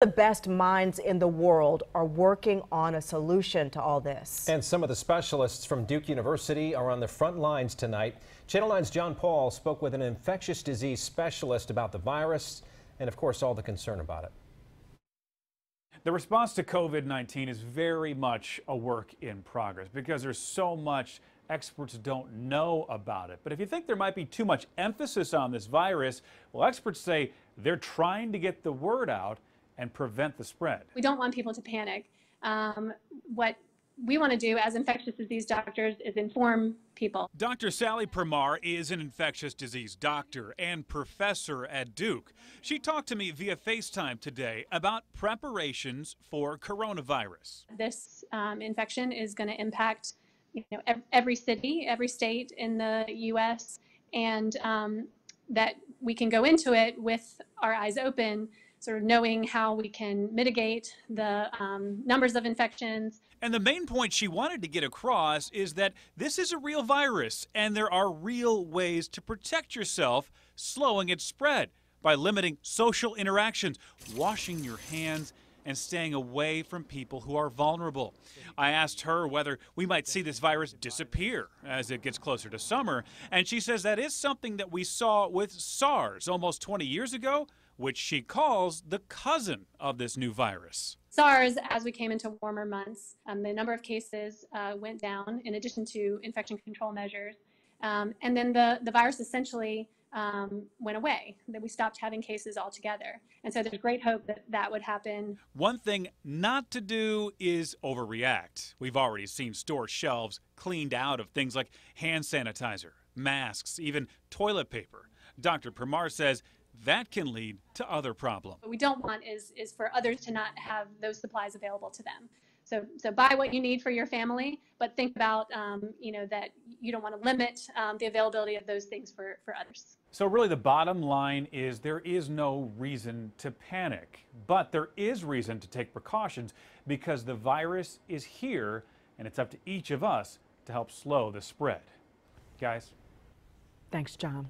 The best minds in the world are working on a solution to all this. And some of the specialists from Duke University are on the front lines tonight. Channel 9's John Paul spoke with an infectious disease specialist about the virus and, of course, all the concern about it. The response to COVID 19 is very much a work in progress because there's so much experts don't know about it. But if you think there might be too much emphasis on this virus, well, experts say they're trying to get the word out and prevent the spread. We don't want people to panic. Um, what we want to do as infectious disease doctors is inform people. Dr. Sally Permar is an infectious disease doctor and professor at Duke. She talked to me via FaceTime today about preparations for coronavirus. This um, infection is going to impact you know, every city, every state in the U.S., and um, that we can go into it with our eyes open sort of knowing how we can mitigate the um, numbers of infections. And the main point she wanted to get across is that this is a real virus and there are real ways to protect yourself, slowing its spread by limiting social interactions, washing your hands, and staying away from people who are vulnerable. I asked her whether we might see this virus disappear as it gets closer to summer, and she says that is something that we saw with SARS almost 20 years ago, which she calls the cousin of this new virus. SARS, as we came into warmer months, um, the number of cases uh, went down in addition to infection control measures. Um, and then the, the virus essentially um, went away, that we stopped having cases altogether. And so there's great hope that that would happen. One thing not to do is overreact. We've already seen store shelves cleaned out of things like hand sanitizer, masks, even toilet paper. Dr. Permar says that can lead to other problems. What we don't want is, is for others to not have those supplies available to them. So, so buy what you need for your family, but think about, um, you know, that you don't want to limit um, the availability of those things for, for others. So really the bottom line is there is no reason to panic, but there is reason to take precautions because the virus is here and it's up to each of us to help slow the spread. Guys. Thanks, John.